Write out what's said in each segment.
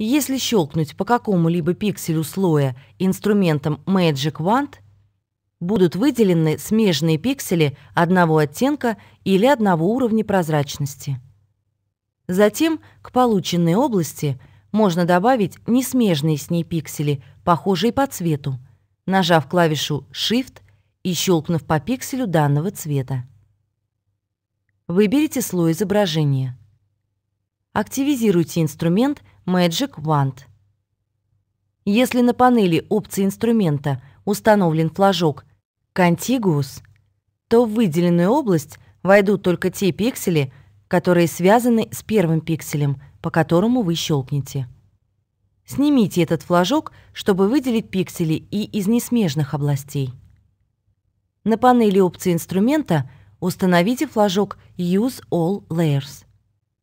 Если щелкнуть по какому-либо пикселю слоя инструментом Magic Wand, будут выделены смежные пиксели одного оттенка или одного уровня прозрачности. Затем к полученной области можно добавить несмежные с ней пиксели, похожие по цвету, нажав клавишу Shift и щелкнув по пикселю данного цвета. Выберите слой изображения. Активизируйте инструмент – Magic Wand. Если на панели опции инструмента установлен флажок Contiguous, то в выделенную область войдут только те пиксели, которые связаны с первым пикселем, по которому вы щелкнете. Снимите этот флажок, чтобы выделить пиксели и из несмежных областей. На панели опции инструмента установите флажок Use All Layers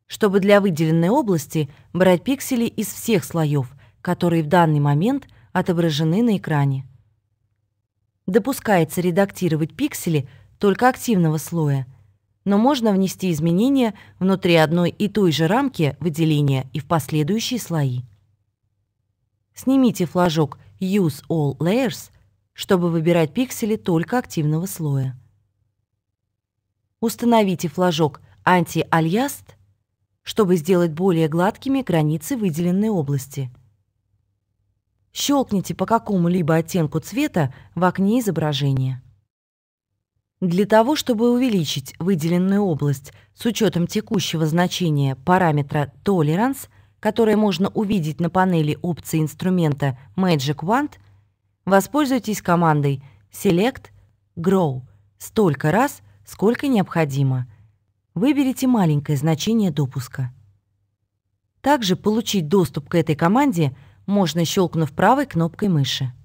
чтобы для выделенной области брать пиксели из всех слоев, которые в данный момент отображены на экране. Допускается редактировать пиксели только активного слоя, но можно внести изменения внутри одной и той же рамки выделения и в последующие слои. Снимите флажок «Use all layers», чтобы выбирать пиксели только активного слоя. Установите флажок anti альяст чтобы сделать более гладкими границы выделенной области. Щелкните по какому-либо оттенку цвета в окне изображения. Для того, чтобы увеличить выделенную область с учетом текущего значения параметра Tolerance, которое можно увидеть на панели опций инструмента Magic Wand, воспользуйтесь командой Select Grow столько раз, сколько необходимо – выберите маленькое значение допуска. Также получить доступ к этой команде можно, щелкнув правой кнопкой мыши.